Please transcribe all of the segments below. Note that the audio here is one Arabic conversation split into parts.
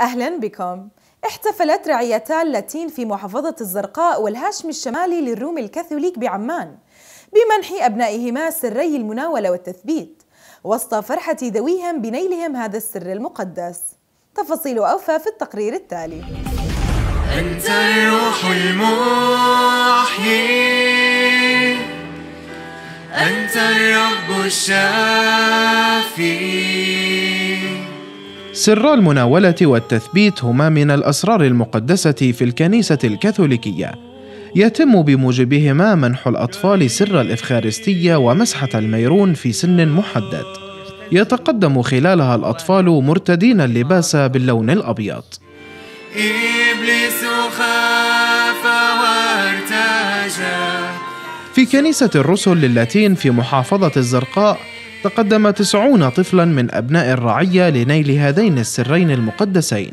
أهلا بكم احتفلت رعيتا اللاتين في محافظة الزرقاء والهاشم الشمالي للروم الكاثوليك بعمان بمنح أبنائهما سري المناولة والتثبيت وسط فرحة ذويهم بنيلهم هذا السر المقدس تفاصيل أوفى في التقرير التالي أنت الروح المحيي أنت الرب الشافي سر المناولة والتثبيت هما من الأسرار المقدسة في الكنيسة الكاثوليكية. يتم بموجبهما منح الأطفال سر الإفخارستية ومسحة الميرون في سن محدد. يتقدم خلالها الأطفال مرتدين اللباس باللون الأبيض. إبليس خاف وارتجى في كنيسة الرسل للاتين في محافظة الزرقاء تقدم تسعون طفلا من أبناء الرعية لنيل هذين السرين المقدسين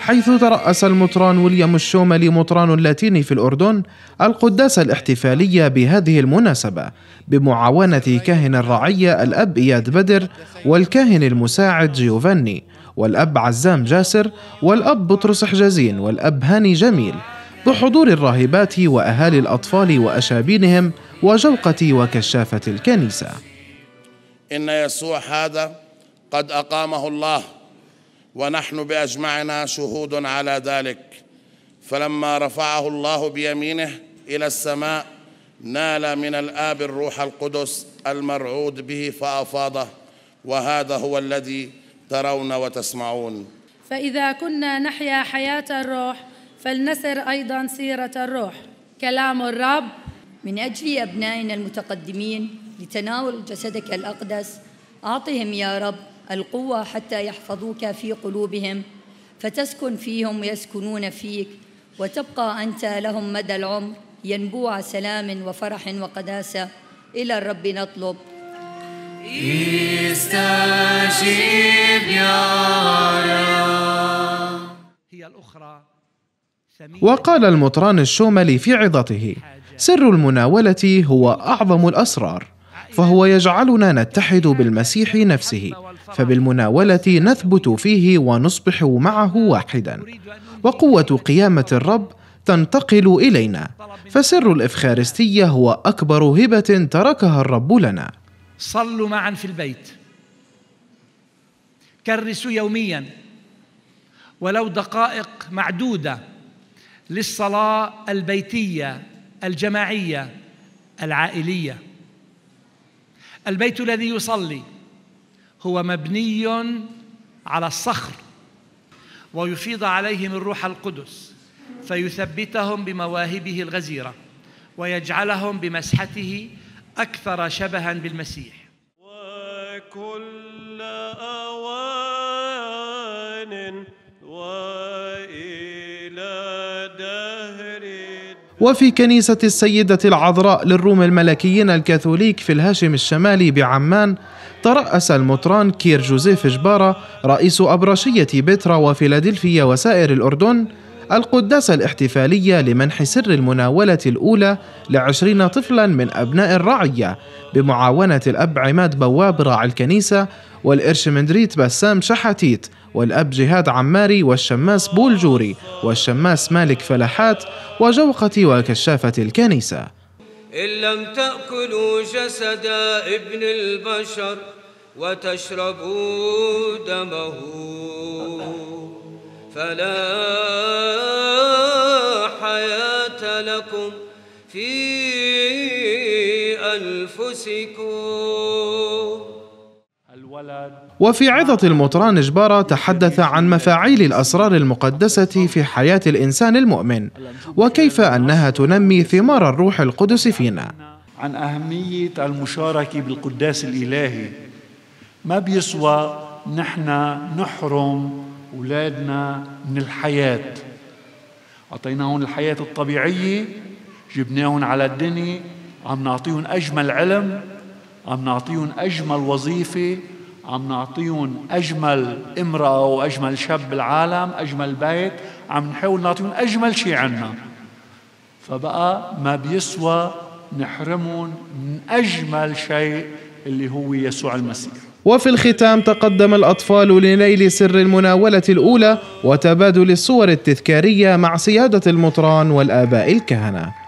حيث ترأس المطران ويليام الشوملي مطران اللاتيني في الأردن القداسة الاحتفالية بهذه المناسبة بمعاونة كاهن الرعية الأب إياد بدر والكاهن المساعد جيوفاني والأب عزام جاسر والأب بطرس حجازين والأب هاني جميل بحضور الراهبات وأهالي الأطفال وأشابينهم وجوقة وكشافة الكنيسة إن يسوع هذا قد أقامه الله ونحن بأجمعنا شهود على ذلك فلما رفعه الله بيمينه إلى السماء نال من الآب الروح القدس المرعود به فأفاضه وهذا هو الذي ترون وتسمعون فإذا كنا نحيا حياة الروح فلنسر أيضا سيرة الروح كلام الرب من أجل أبنائنا المتقدمين لتناول جسدك الأقدس أعطهم يا رب القوة حتى يحفظوك في قلوبهم فتسكن فيهم ويسكنون فيك وتبقى أنت لهم مدى العمر ينبوع سلام وفرح وقداسة إلى الرب نطلب استجيب يا رب هي الأخرى وقال المطران الشوملي في عظته سر المناولة هو أعظم الأسرار فهو يجعلنا نتحد بالمسيح نفسه فبالمناوله نثبت فيه ونصبح معه واحدا وقوه قيامه الرب تنتقل الينا فسر الافخارستيه هو اكبر هبه تركها الرب لنا صلوا معا في البيت كرسوا يوميا ولو دقائق معدوده للصلاه البيتيه الجماعيه العائليه البيت الذي يصلي هو مبني على الصخر ويفيض عليهم الروح القدس فيثبتهم بمواهبه الغزيره ويجعلهم بمسحته اكثر شبها بالمسيح وكل أوان وفي كنيسة السيدة العذراء للروم الملكيين الكاثوليك في الهاشم الشمالي بعمان ترأس المطران كير جوزيف جبارة رئيس أبرشية بترا وفيلادلفيا وسائر الأردن القداسة الاحتفالية لمنح سر المناولة الأولى لعشرين طفلا من أبناء الرعية بمعاونة الأب عماد بواب راعي الكنيسة والإرشمندريت بسام شحاتيت والأب جهاد عماري والشماس بولجوري والشماس مالك فلاحات وجوقة وكشافة الكنيسة إن لم تأكلوا جسد ابن البشر وتشربوا دمه فلا وفي عظة المطران جبارة تحدث عن مفاعيل الأسرار المقدسة في حياة الإنسان المؤمن وكيف أنها تنمي ثمار الروح القدس فينا عن أهمية المشاركة بالقداس الإلهي ما بيسوى نحن نحرم أولادنا من الحياة أعطيناهم الحياة الطبيعية جبناهم على الدنيا عم نعطيهم أجمل علم عم نعطيهم أجمل وظيفة عم نعطيهم أجمل امرأة وأجمل شاب بالعالم أجمل بيت عم نحاول نعطيهم أجمل شيء عنا فبقى ما بيسوى نحرمهم من أجمل شيء اللي هو يسوع المسيح وفي الختام تقدم الأطفال لنيل سر المناولة الأولى وتبادل الصور التذكارية مع سيادة المطران والآباء الكهنة